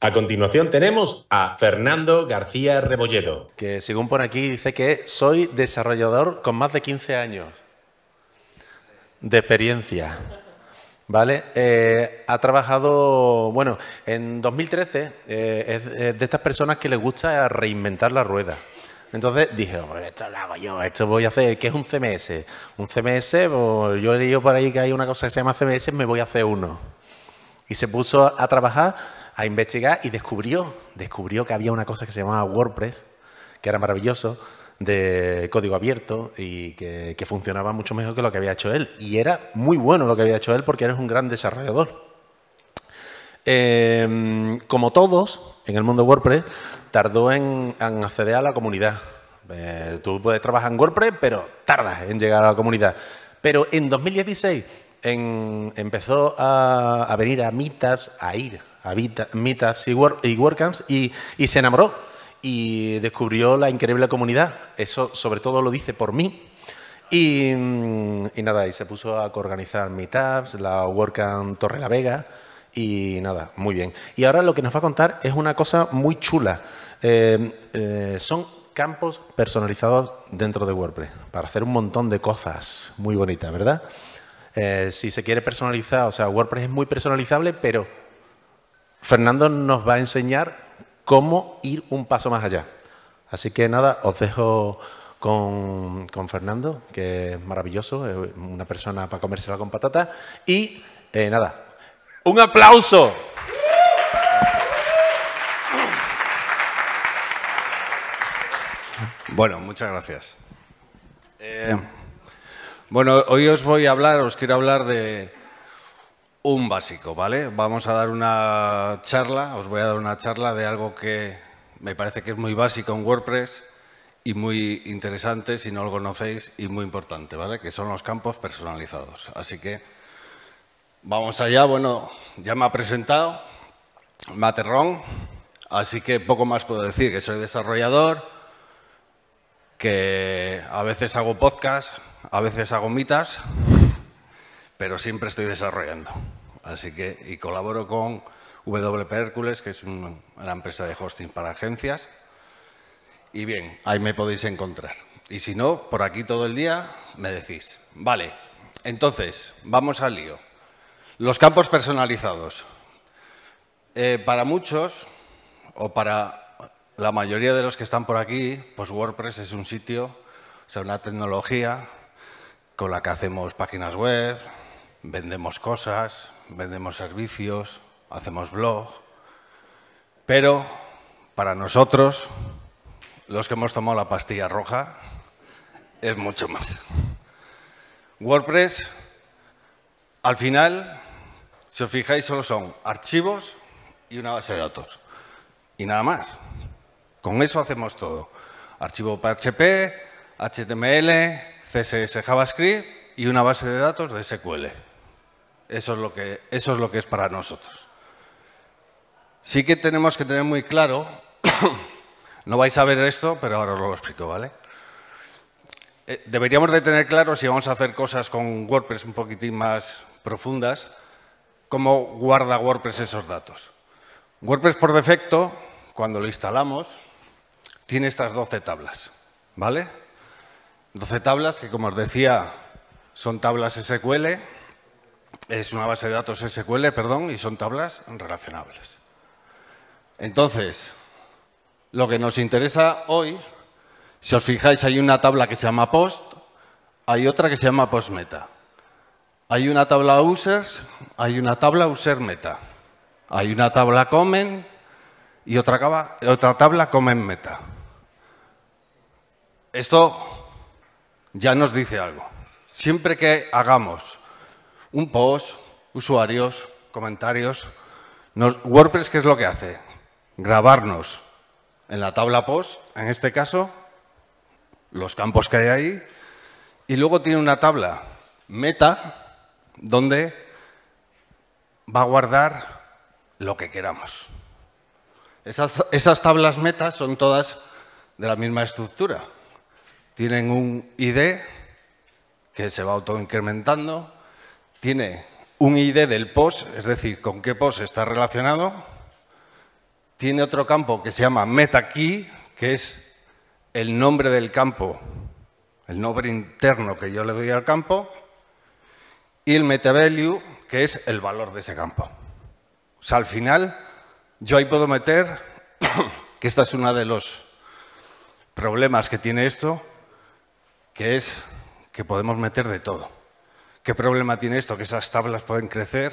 A continuación tenemos a Fernando García Rebolledo. Que según por aquí dice que soy desarrollador con más de 15 años de experiencia. ¿Vale? Eh, ha trabajado, bueno, en 2013 eh, es, de estas personas que les gusta reinventar la rueda. Entonces dije, esto lo hago yo, esto voy a hacer, ¿qué es un CMS? Un CMS, pues, yo he leído por ahí que hay una cosa que se llama CMS, me voy a hacer uno. Y se puso a trabajar a investigar y descubrió, descubrió que había una cosa que se llamaba WordPress, que era maravilloso, de código abierto y que, funcionaba mucho mejor que lo que había hecho él. Y era muy bueno lo que había hecho él porque eres un gran desarrollador. Em, como todos en el mundo WordPress, tardó en, acceder a la comunidad. Eh, tú puedes trabajar en WordPress, pero tardas en llegar a la comunidad. Pero en 2016 empezó a, venir a mitas, a ir a y, work, y y, se enamoró y descubrió la increíble comunidad. Eso sobre todo lo dice por mí. Y, nada, y se puso a organizar meetups, la WordCamp Torre la Vega y nada, muy bien. Y ahora lo que nos va a contar es una cosa muy chula. Eh, eh, son campos personalizados dentro de WordPress para hacer un montón de cosas muy bonitas, ¿verdad? Eh, si se quiere personalizar, o sea, WordPress es muy personalizable, pero Fernando nos va a enseñar cómo ir un paso más allá. Así que nada, os dejo con, Fernando, que es maravilloso, es una persona para comérsela con patata. Y eh, nada, un aplauso. Bueno, muchas gracias. Eh, bueno, hoy os voy a hablar, os quiero hablar de un básico, ¿vale? Vamos a dar una charla, os voy a dar una charla de algo que me parece que es muy básico en WordPress y muy interesante si no lo conocéis y muy importante, ¿vale? Que son los campos personalizados. Así que vamos allá, bueno, ya me ha presentado Materrón, así que poco más puedo decir, que soy desarrollador, que a veces hago podcast a veces hago mitas, pero siempre estoy desarrollando. Así que, y colaboro con WP Hércules, que es una empresa de hosting para agencias. Y bien, ahí me podéis encontrar. Y si no, por aquí todo el día me decís. Vale, entonces, vamos al lío. Los campos personalizados. Eh, para muchos, o para la mayoría de los que están por aquí, pues WordPress es un sitio, o sea, una tecnología con la que hacemos páginas web, vendemos cosas, vendemos servicios, hacemos blog, pero para nosotros, los que hemos tomado la pastilla roja, es mucho más. WordPress, al final, si os fijáis, solo son archivos y una base de datos. Y nada más. Con eso hacemos todo. Archivo PHP, HTML, CSS JavaScript y una base de datos de SQL. Eso es lo que, eso es, lo que es para nosotros. Sí que tenemos que tener muy claro, no vais a ver esto, pero ahora os lo explico, ¿vale? Eh, deberíamos de tener claro, si vamos a hacer cosas con WordPress un poquitín más profundas, cómo guarda WordPress esos datos. WordPress por defecto, cuando lo instalamos, tiene estas 12 tablas, ¿vale? 12 tablas que, como os decía, son tablas SQL, es una base de datos SQL, perdón, y son tablas relacionables. Entonces, lo que nos interesa hoy, si os fijáis, hay una tabla que se llama post, hay otra que se llama POSTMETA Hay una tabla users, hay una tabla USERMETA Hay una tabla COMMENT y otra, otra tabla COMMENTMETA. Esto ya nos dice algo. Siempre que hagamos un post, usuarios, comentarios, WordPress, ¿qué es lo que hace? Grabarnos en la tabla post, en este caso, los campos que hay ahí, y luego tiene una tabla meta donde va a guardar lo que queramos. Esas, esas tablas metas son todas de la misma estructura tienen un ID que se va autoincrementando, tiene un ID del post, es decir, con qué post está relacionado, tiene otro campo que se llama meta key, que es el nombre del campo, el nombre interno que yo le doy al campo, y el meta value, que es el valor de ese campo. O sea, al final, yo ahí puedo meter, que esta es una de los problemas que tiene esto, que es que podemos meter de todo. ¿Qué problema tiene esto? Que esas tablas pueden crecer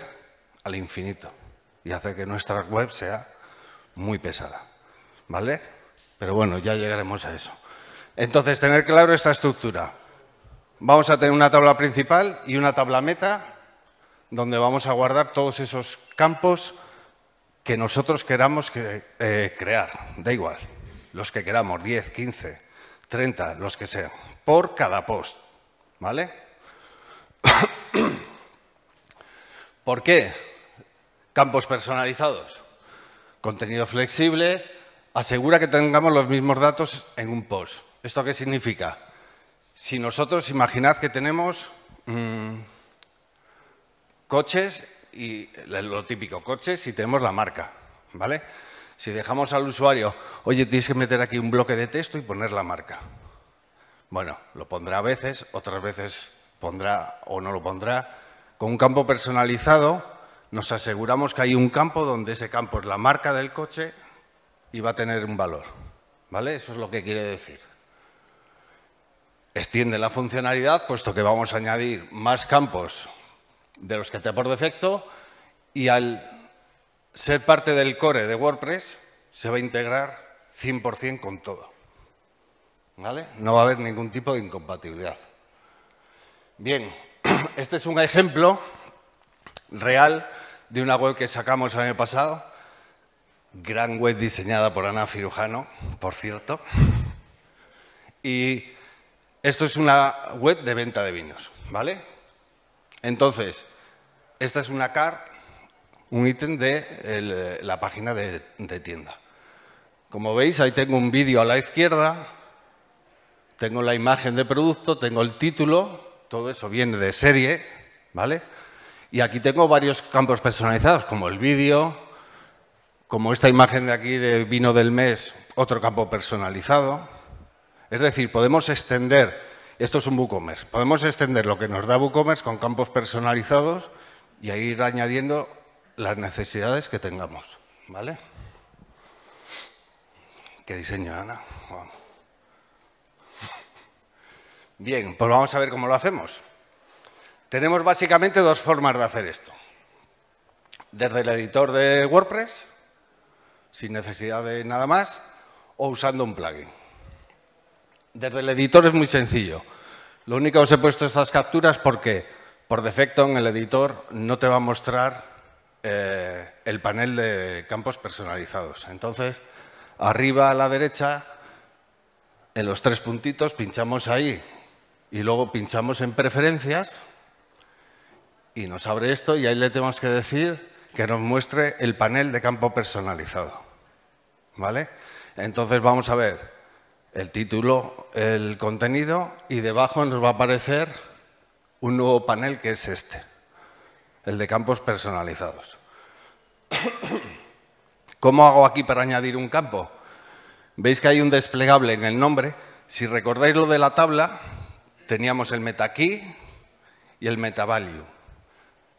al infinito y hace que nuestra web sea muy pesada. ¿Vale? Pero bueno, ya llegaremos a eso. Entonces, tener claro esta estructura. Vamos a tener una tabla principal y una tabla meta donde vamos a guardar todos esos campos que nosotros queramos eh, crear. Da igual, los que queramos, 10, 15, 30, los que sean, por cada post. ¿Vale? ¿Por qué? Campos personalizados. Contenido flexible asegura que tengamos los mismos datos en un post. ¿Esto qué significa? Si nosotros imaginad que tenemos mm, coches y lo típico, coches y tenemos la marca, ¿vale? Si dejamos al usuario, oye, tienes que meter aquí un bloque de texto y poner la marca. Bueno, lo pondrá a veces, otras veces pondrá o no lo pondrá. Con un campo personalizado nos aseguramos que hay un campo donde ese campo es la marca del coche y va a tener un valor. ¿Vale? Eso es lo que quiere decir. Extiende la funcionalidad, puesto que vamos a añadir más campos de los que está por defecto y al ser parte del core de WordPress se va a integrar 100% con todo. No va a haber ningún tipo de incompatibilidad. Bien, este es un ejemplo real de una web que sacamos el año pasado, gran web diseñada por Ana Cirujano, por cierto. Y esto es una web de venta de vinos, ¿vale? Entonces, esta es una cart, un ítem de eh, la página de, de tienda. Como veis, ahí tengo un vídeo a la izquierda tengo la imagen de producto, tengo el título, todo eso viene de serie, ¿vale? Y aquí tengo varios campos personalizados, como el vídeo, como esta imagen de aquí de vino del mes, otro campo personalizado. Es decir, podemos extender, esto es un WooCommerce, podemos extender lo que nos da WooCommerce con campos personalizados y ahí ir añadiendo las necesidades que tengamos, ¿vale? ¿Qué diseño, Ana? Bien, pues vamos a ver cómo lo hacemos. Tenemos básicamente dos formas de hacer esto. Desde el editor de WordPress, sin necesidad de nada más, o usando un plugin. Desde el editor es muy sencillo. Lo único que os he puesto estas capturas porque por defecto en el editor no te va a mostrar eh, el panel de campos personalizados. Entonces, arriba a la derecha, en los tres puntitos, pinchamos ahí y luego pinchamos en preferencias y nos abre esto y ahí le tenemos que decir que nos muestre el panel de campo personalizado. ¿Vale? Entonces vamos a ver el título, el contenido y debajo nos va a aparecer un nuevo panel que es este, el de campos personalizados. ¿Cómo hago aquí para añadir un campo? Veis que hay un desplegable en el nombre. Si recordáis lo de la tabla, teníamos el MetaKey y el meta value.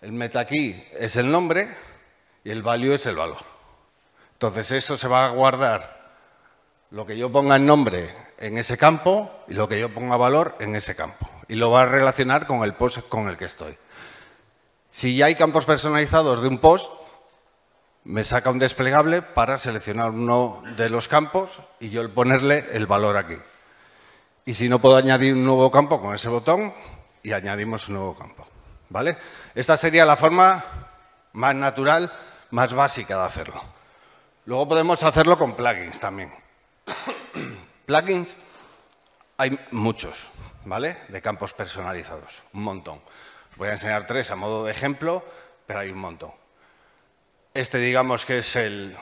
El meta MetaKey es el nombre y el value es el valor. Entonces eso se va a guardar lo que yo ponga en nombre en ese campo y lo que yo ponga valor en ese campo. Y lo va a relacionar con el post con el que estoy. Si ya hay campos personalizados de un post, me saca un desplegable para seleccionar uno de los campos y yo ponerle el valor aquí. Y si no puedo añadir un nuevo campo con ese botón y añadimos un nuevo campo. ¿Vale? Esta sería la forma más natural, más básica de hacerlo. Luego podemos hacerlo con plugins también. plugins hay muchos, ¿vale? De campos personalizados, un montón. Os voy a enseñar tres a modo de ejemplo, pero hay un montón. Este digamos que es el,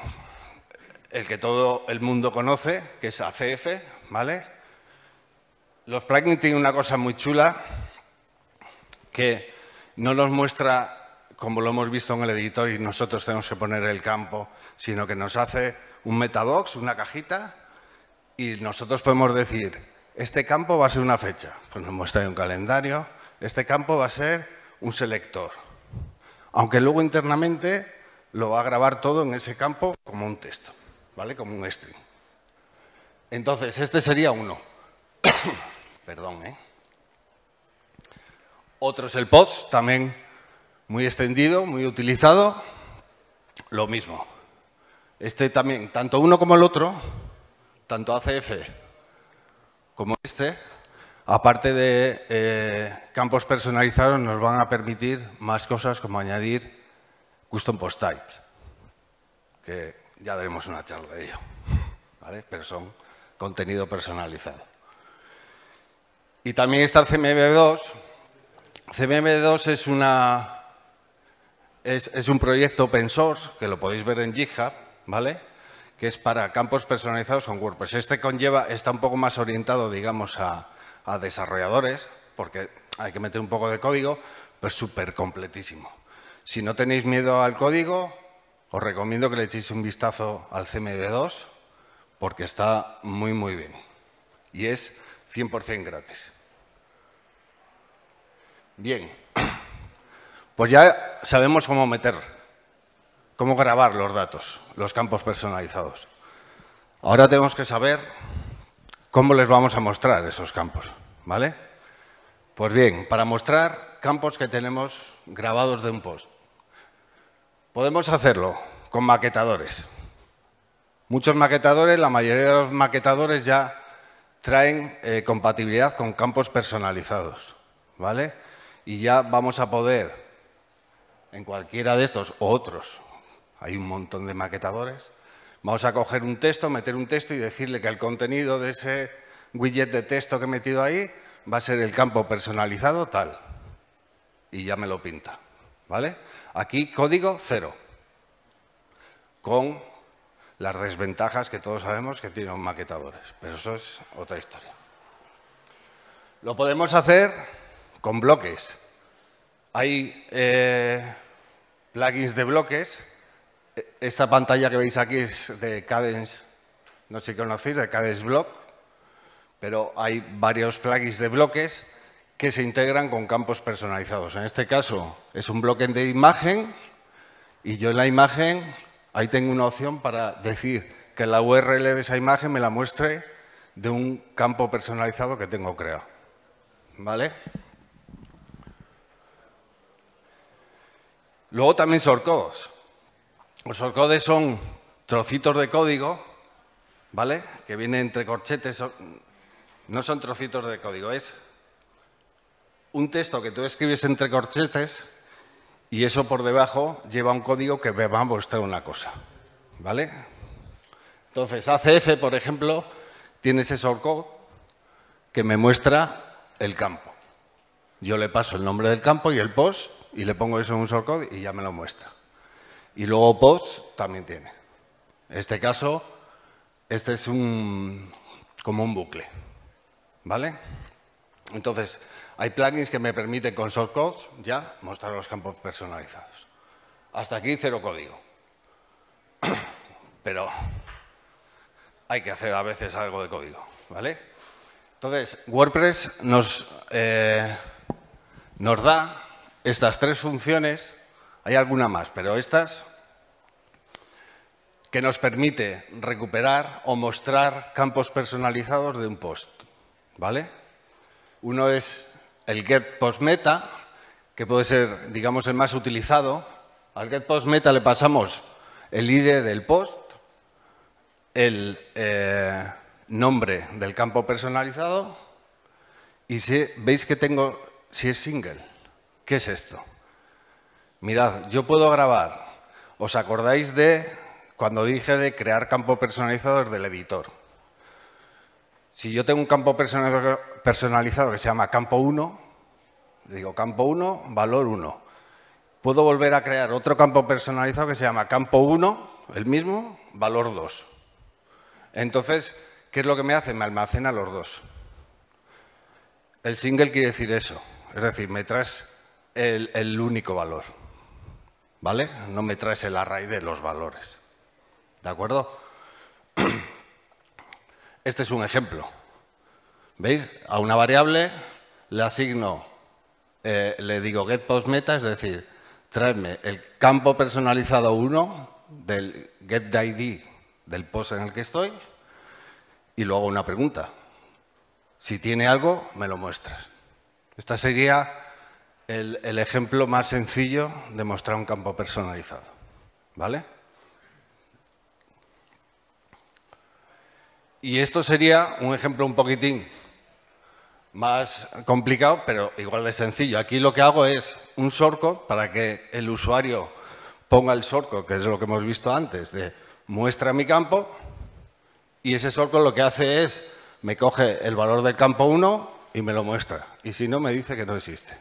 el que todo el mundo conoce, que es ACF, ¿vale? Los plugins tienen una cosa muy chula que no nos muestra, como lo hemos visto en el editor y nosotros tenemos que poner el campo, sino que nos hace un metabox, una cajita, y nosotros podemos decir, este campo va a ser una fecha, pues nos muestra un calendario, este campo va a ser un selector, aunque luego internamente lo va a grabar todo en ese campo como un texto, ¿vale? Como un string. Entonces, este sería uno. Perdón, ¿eh? Otro es el POTS, también muy extendido, muy utilizado. Lo mismo. Este también, tanto uno como el otro, tanto ACF como este, aparte de eh, campos personalizados, nos van a permitir más cosas como añadir custom post types, que ya daremos una charla de ello, pero son contenido personalizado. Y también está el CMB2. CMB2 es, una, es, un proyecto open source, que lo podéis ver en GitHub, ¿vale? que es para campos personalizados con WordPress. Este conlleva, está un poco más orientado, digamos, a, a desarrolladores, porque hay que meter un poco de código, pero es súper completísimo. Si no tenéis miedo al código, os recomiendo que le echéis un vistazo al CMB2, porque está muy, muy bien. Y es 100% gratis. Bien, pues ya sabemos cómo meter, cómo grabar los datos, los campos personalizados. Ahora tenemos que saber cómo les vamos a mostrar esos campos, ¿vale? Pues bien, para mostrar campos que tenemos grabados de un post, podemos hacerlo con maquetadores. Muchos maquetadores, la mayoría de los maquetadores ya traen eh, compatibilidad con campos personalizados, ¿vale? y ya vamos a poder, en cualquiera de estos o otros, hay un montón de maquetadores, vamos a coger un texto, meter un texto y decirle que el contenido de ese widget de texto que he metido ahí va a ser el campo personalizado tal. Y ya me lo pinta. ¿Vale? Aquí código cero. Con las desventajas que todos sabemos que tienen maquetadores. Pero eso es otra historia. Lo podemos hacer con bloques. Hay eh, plugins de bloques. E, esta pantalla que veis aquí es de Cadence, no sé si conocéis, de Cadence Block, pero hay varios plugins de bloques que se integran con campos personalizados. En este caso es un bloque de imagen y yo en la imagen ahí tengo una opción para decir que la URL de esa imagen me la muestre de un campo personalizado que tengo creado. ¿Vale? Luego también shortcodes. Los shortcodes son trocitos de código, ¿vale? Que viene entre corchetes. No son trocitos de código, es un texto que tú escribes entre corchetes y eso por debajo lleva un código que va a mostrar una cosa, ¿vale? Entonces, ACF, por ejemplo, tiene ese shortcode que me muestra el campo. Yo le paso el nombre del campo y el post y le pongo eso en un shortcode y ya me lo muestra. Y luego post también tiene. En este caso, este es un, como un bucle. ¿Vale? Entonces, hay plugins que me permiten con shortcodes ya mostrar los campos personalizados. Hasta aquí cero código. Pero hay que hacer a veces algo de código. ¿Vale? Entonces, WordPress nos, eh, nos da estas tres funciones, hay alguna más, pero estas que nos permite recuperar o mostrar campos personalizados de un post. ¿Vale? Uno es el get post meta, que puede ser, digamos, el más utilizado. Al get post meta le pasamos el ID del post, el eh, nombre del campo personalizado y si veis que tengo, si es single, ¿Qué es esto? Mirad, yo puedo grabar. ¿Os acordáis de cuando dije de crear campo personalizado del editor? Si yo tengo un campo personalizado que se llama campo 1, digo campo 1, valor 1. Puedo volver a crear otro campo personalizado que se llama campo 1, el mismo, valor 2. Entonces, ¿qué es lo que me hace? Me almacena los dos. El single quiere decir eso. Es decir, me traes el, único valor. ¿Vale? No me traes el array de los valores. ¿De acuerdo? Este es un ejemplo. ¿Veis? A una variable le asigno, eh, le digo get post meta, es decir, traerme el campo personalizado 1 del get ID del post en el que estoy y luego una pregunta. Si tiene algo, me lo muestras. Esta sería el, ejemplo más sencillo de mostrar un campo personalizado. ¿Vale? Y esto sería un ejemplo un poquitín más complicado, pero igual de sencillo. Aquí lo que hago es un sorco para que el usuario ponga el sorco, que es lo que hemos visto antes, de muestra mi campo, y ese sorco lo que hace es me coge el valor del campo 1 y me lo muestra. Y si no, me dice que no existe.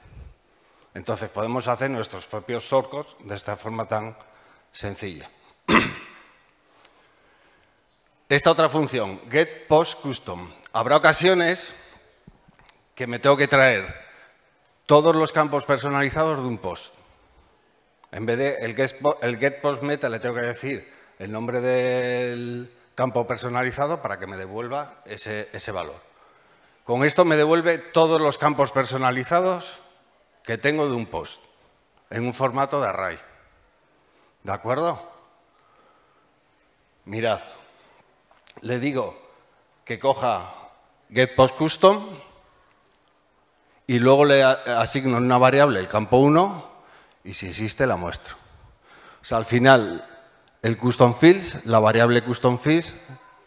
Entonces podemos hacer nuestros propios sorcos de esta forma tan sencilla. Esta otra función, get post custom. Habrá ocasiones que me tengo que traer todos los campos personalizados de un post. En vez de el post meta le tengo que decir el nombre del campo personalizado para que me devuelva ese, ese valor. Con esto me devuelve todos los campos personalizados que tengo de un post en un formato de array. ¿De acuerdo? Mirad, le digo que coja get post custom y luego le asigno una variable, el campo 1, y si existe la muestro. O sea, al final, el custom fields, la variable custom fields,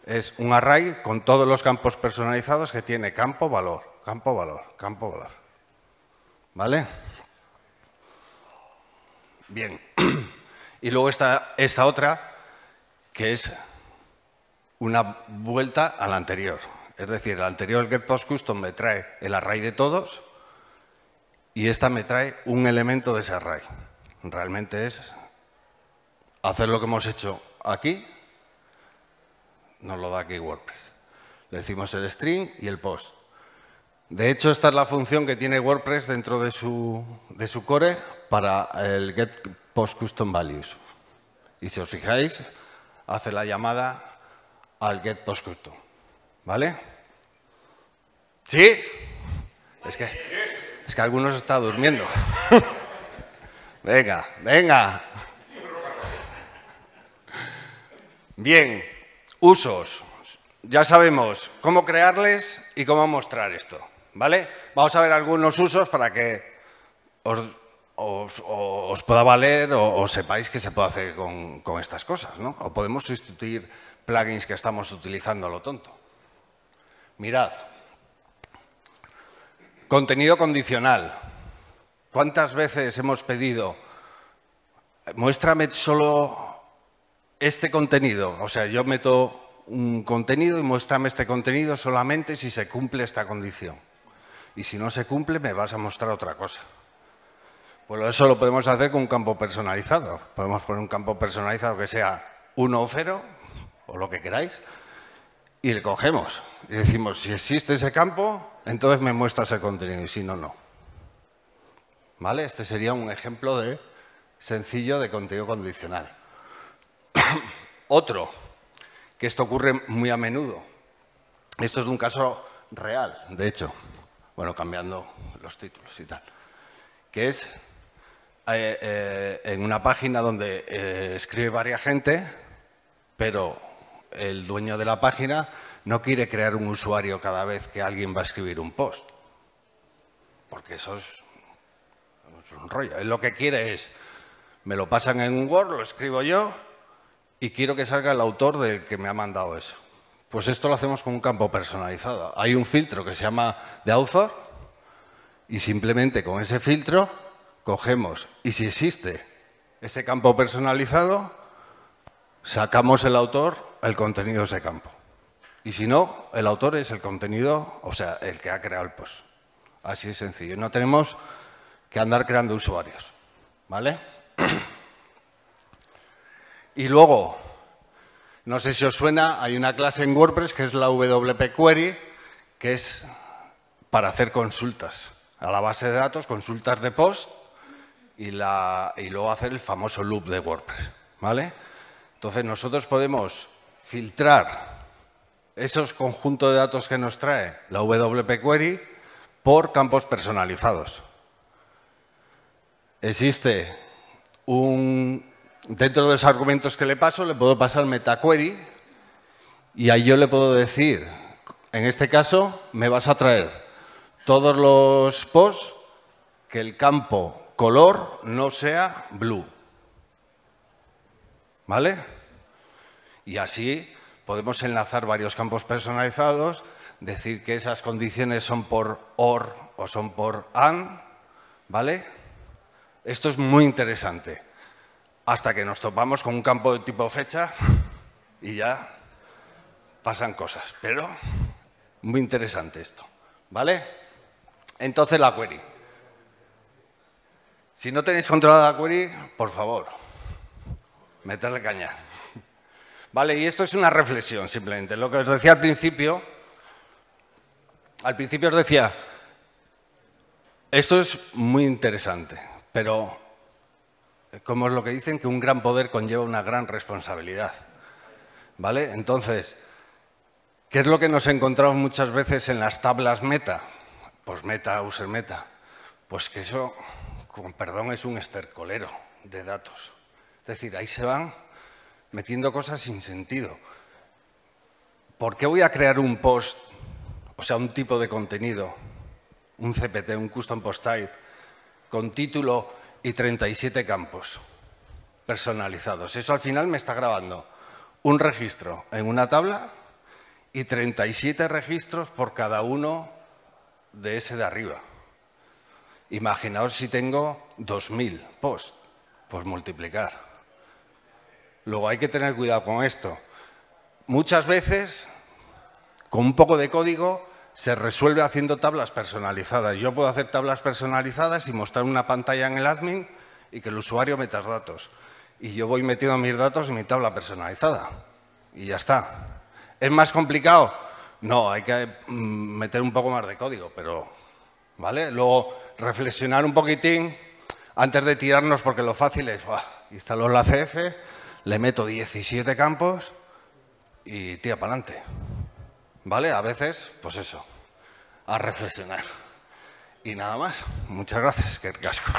es un array con todos los campos personalizados que tiene campo, valor, campo, valor, campo, valor. ¿Vale? Bien. Y luego está esta otra, que es una vuelta a la anterior. Es decir, la anterior getPostCustom post custom me trae el array de todos y esta me trae un elemento de ese array. Realmente es hacer lo que hemos hecho aquí, nos lo da aquí WordPress. Le decimos el string y el post. De hecho, esta es la función que tiene WordPress dentro de su, de su core para el get post custom values. Y si os fijáis, hace la llamada al get post custom. ¿Vale? ¿Sí? Es que, es que algunos está durmiendo. venga, venga. Bien, usos. Ya sabemos cómo crearles y cómo mostrar esto. ¿vale? Vamos a ver algunos usos para que os, pueda valer o, sepáis que se puede hacer con, estas cosas, ¿no? O podemos sustituir plugins que estamos utilizando a lo tonto. Mirad, contenido condicional. ¿Cuántas veces hemos pedido, muéstrame solo este contenido? O sea, yo meto un contenido y muéstrame este contenido solamente si se cumple esta condición y si no se cumple me vas a mostrar otra cosa. Pues eso lo podemos hacer con un campo personalizado. Podemos poner un campo personalizado que sea uno o cero, o lo que queráis, y le cogemos. Y decimos, si existe ese campo, entonces me muestras el contenido, y si no, no. ¿Vale? Este sería un ejemplo de sencillo de contenido condicional. Otro, que esto ocurre muy a menudo. Esto es un caso real, de hecho bueno, cambiando los títulos y tal, que es eh, eh, en una página donde eh, escribe varias gente, pero el dueño de la página no quiere crear un usuario cada vez que alguien va a escribir un post, porque eso es, es un rollo. Él lo que quiere es, me lo pasan en un Word, lo escribo yo y quiero que salga el autor del que me ha mandado eso. Pues esto lo hacemos con un campo personalizado. Hay un filtro que se llama de author y simplemente con ese filtro cogemos y si existe ese campo personalizado, sacamos el autor, el contenido de ese campo. Y si no, el autor es el contenido, o sea, el que ha creado el post. Así es sencillo. No tenemos que andar creando usuarios. ¿Vale? Y luego, no sé si os suena, hay una clase en WordPress que es la WP Query, que es para hacer consultas a la base de datos, consultas de post y, luego hacer el famoso loop de WordPress. ¿vale? Entonces nosotros podemos filtrar esos conjuntos de datos que nos trae la WP Query por campos personalizados. Existe un, dentro de los argumentos que le paso, le puedo pasar MetaQuery y ahí yo le puedo decir, en este caso, me vas a traer todos los posts que el campo color no sea blue. ¿Vale? Y así podemos enlazar varios campos personalizados, decir que esas condiciones son por OR o son por AND, ¿vale? Esto es muy interesante hasta que nos topamos con un campo de tipo fecha y ya pasan cosas. Pero muy interesante esto, ¿vale? Entonces la query. Si no tenéis controlada la query, por favor, meterle caña. Vale, y esto es una reflexión simplemente. Lo que os decía al principio, al principio os decía, esto es muy interesante, pero eh, como es lo que dicen, que un gran poder conlleva una gran responsabilidad. ¿Vale? Entonces, ¿qué es lo que nos encontramos muchas veces en las tablas meta? Pues meta, user meta. Pues que eso, perdón, es un estercolero de datos. Es decir, ahí se van metiendo cosas sin sentido. ¿Por qué voy a crear un post, o sea, un tipo de contenido, un CPT, un custom post type, con título y 37 campos personalizados. Eso al final me está grabando un registro en una tabla y 37 registros por cada uno de ese de arriba. Imaginaos si tengo 2.000 posts, pues multiplicar. Luego hay que tener cuidado con esto. Muchas veces, con un poco de código, se resuelve haciendo tablas personalizadas. Yo puedo hacer tablas personalizadas y mostrar una pantalla en el admin y que el usuario meta datos. Y yo voy metiendo mis datos en mi tabla personalizada. Y ya está. ¿Es más complicado? No, hay que mm, meter un poco más de código, pero... ¿Vale? Luego, reflexionar un poquitín antes de tirarnos, porque lo fácil es, instaló instalo la CF, le meto 17 campos y tira para adelante. ¿Vale? A veces, pues eso, a reflexionar. Y nada más. Muchas gracias. Que casco.